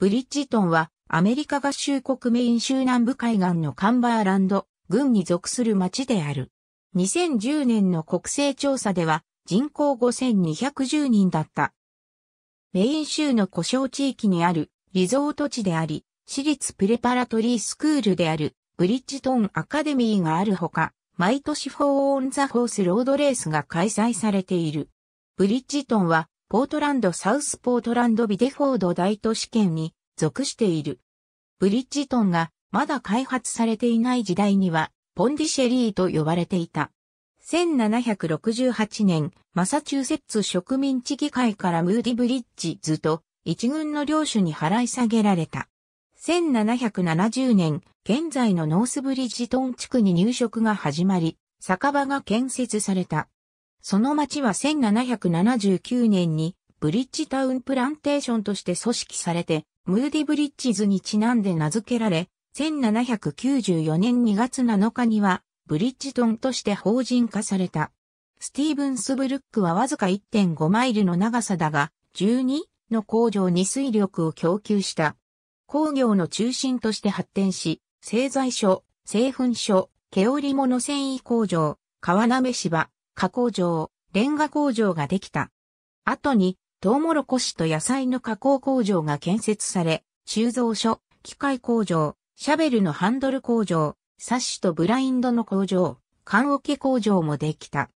ブリッジトンはアメリカ合衆国メイン州南部海岸のカンバーランド、郡に属する町である。2010年の国勢調査では人口5210人だった。メイン州の故障地域にあるリゾート地であり、私立プレパラトリースクールであるブリッジトンアカデミーがあるほか、毎年フォーオンザホースロードレースが開催されている。ブリッジトンはポートランド・サウスポートランド・ビデフォード大都市圏に属している。ブリッジトンがまだ開発されていない時代には、ポンディシェリーと呼ばれていた。1768年、マサチューセッツ植民地議会からムーディブリッジズと一軍の領主に払い下げられた。1770年、現在のノースブリッジトン地区に入植が始まり、酒場が建設された。その町は1779年にブリッジタウンプランテーションとして組織されて、ムーディブリッジズにちなんで名付けられ、1794年2月7日にはブリッジトンとして法人化された。スティーブンスブルックはわずか1.5マイルの長さだが、12の工場に水力を供給した。工業の中心として発展し、製材所、製粉所、毛織物繊維工場、川鍋芝、加工場、レンガ工場ができた。後に、トウモロコシと野菜の加工工場が建設され、鋳造所、機械工場、シャベルのハンドル工場、サッシとブラインドの工場、缶桶工場もできた。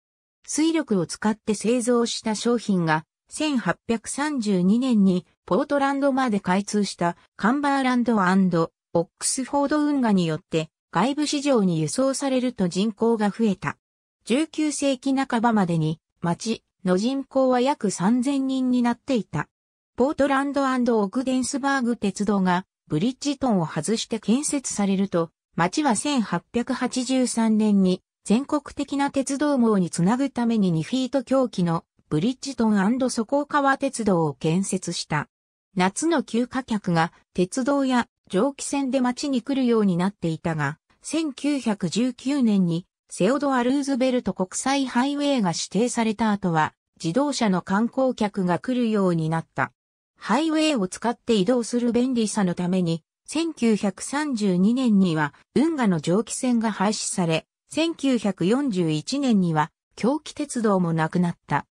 水力を使って製造した商品が、1832年にポートランドまで開通したカンバーランドオックスフォード運河によって外部市場に輸送されると人口が増えた。19世紀半ばまでに町の人口は約3000人になっていた。ポートランドオグデンスバーグ鉄道がブリッジトンを外して建設されると、町は1883年に全国的な鉄道網につなぐために2フィート狂気のブリッジトンーカ川鉄道を建設した。夏の休暇客が鉄道や蒸気船で町に来るようになっていたが、1919年にセオドア・ルーズベルト国際ハイウェイが指定された後は、自動車の観光客が来るようになった。ハイウェイを使って移動する便利さのために、1932年には運河の蒸気船が廃止され、1941年には狂気鉄道もなくなった。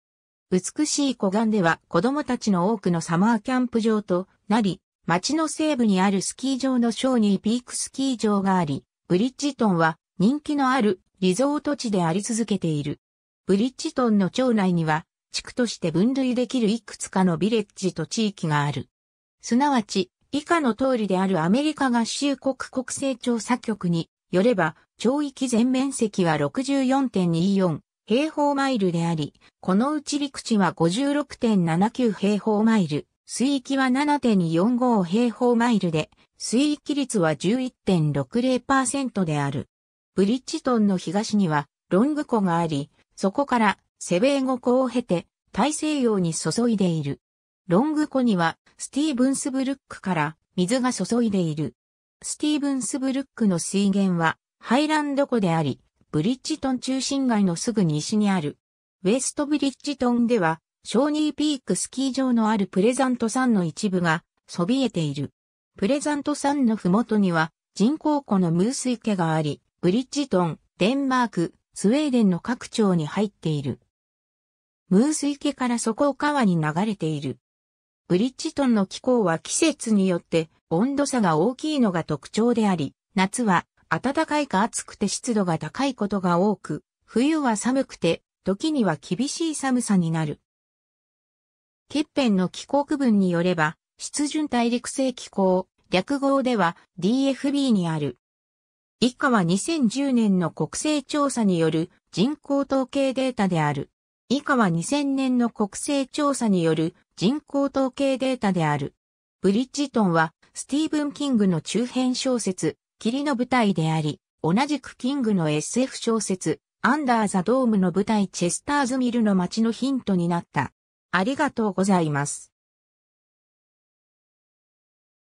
美しい湖岸では子供たちの多くのサマーキャンプ場となり、町の西部にあるスキー場のショーニーピークスキー場があり、ブリッジトンは人気のあるリゾート地であり続けている。ブリッジトンの町内には、地区として分類できるいくつかのビレッジと地域がある。すなわち、以下の通りであるアメリカ合衆国国勢調査局によれば、町域全面積は64.24平方マイルであり、このうち陸地は56.79平方マイル、水域は7.45平方マイルで、水域率は11.60%である。ブリッジトンの東にはロング湖があり、そこからセベーゴ湖を経て大西洋に注いでいる。ロング湖にはスティーブンスブルックから水が注いでいる。スティーブンスブルックの水源はハイランド湖であり、ブリッジトン中心街のすぐ西にある。ウェストブリッジトンでは、ショーニーピークスキー場のあるプレザント山の一部がそびえている。プレザント山のふもとには人工湖のムース池があり、ブリッジトン、デンマーク、スウェーデンの各町に入っている。ムース池から底を川に流れている。ブリッジトンの気候は季節によって温度差が大きいのが特徴であり、夏は暖かいか暑くて湿度が高いことが多く、冬は寒くて、時には厳しい寒さになる。ケッペンの気候区分によれば、湿潤大陸性気候、略号では DFB にある以下は2010年の国勢調査による人口統計データである。以下は2000年の国勢調査による人口統計データである。ブリッジトンはスティーブン・キングの中編小説、霧の舞台であり、同じくキングの SF 小説、アンダー・ザ・ドームの舞台チェスターズミルの街のヒントになった。ありがとうございます。